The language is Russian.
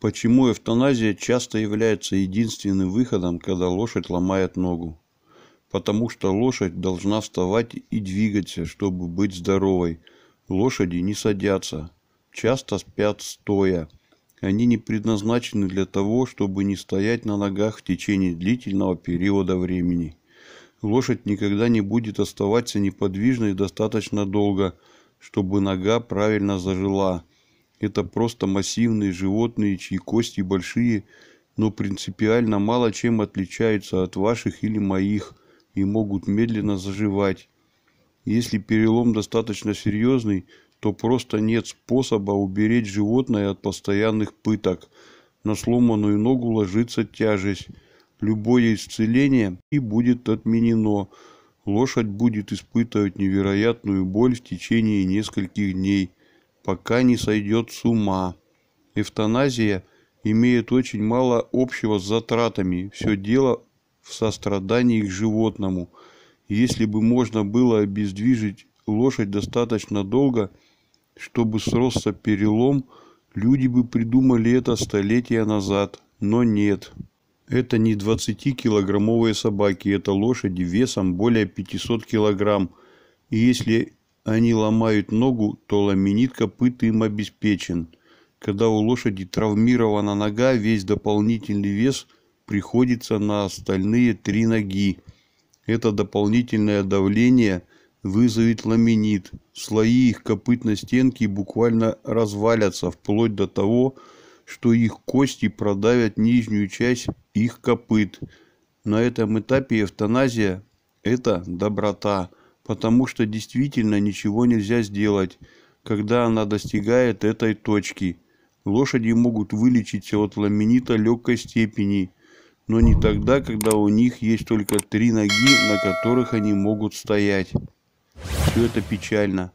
Почему эвтаназия часто является единственным выходом, когда лошадь ломает ногу? Потому что лошадь должна вставать и двигаться, чтобы быть здоровой. Лошади не садятся, часто спят стоя. Они не предназначены для того, чтобы не стоять на ногах в течение длительного периода времени. Лошадь никогда не будет оставаться неподвижной достаточно долго, чтобы нога правильно зажила – это просто массивные животные, чьи кости большие, но принципиально мало чем отличаются от ваших или моих и могут медленно заживать. Если перелом достаточно серьезный, то просто нет способа уберечь животное от постоянных пыток. На сломанную ногу ложится тяжесть. Любое исцеление и будет отменено. Лошадь будет испытывать невероятную боль в течение нескольких дней – пока не сойдет с ума. Эвтаназия имеет очень мало общего с затратами. Все дело в сострадании к животному. Если бы можно было обездвижить лошадь достаточно долго, чтобы сросся перелом, люди бы придумали это столетия назад, но нет. Это не 20-килограммовые собаки, это лошади весом более 500 килограмм. И если они ломают ногу, то ламинит копыт им обеспечен. Когда у лошади травмирована нога, весь дополнительный вес приходится на остальные три ноги. Это дополнительное давление вызовет ламинит. Слои их копыт на стенке буквально развалятся вплоть до того, что их кости продавят нижнюю часть их копыт. На этом этапе эвтаназия – это доброта – потому что действительно ничего нельзя сделать, когда она достигает этой точки. Лошади могут вылечиться от ламинита легкой степени, но не тогда, когда у них есть только три ноги, на которых они могут стоять. Все это печально.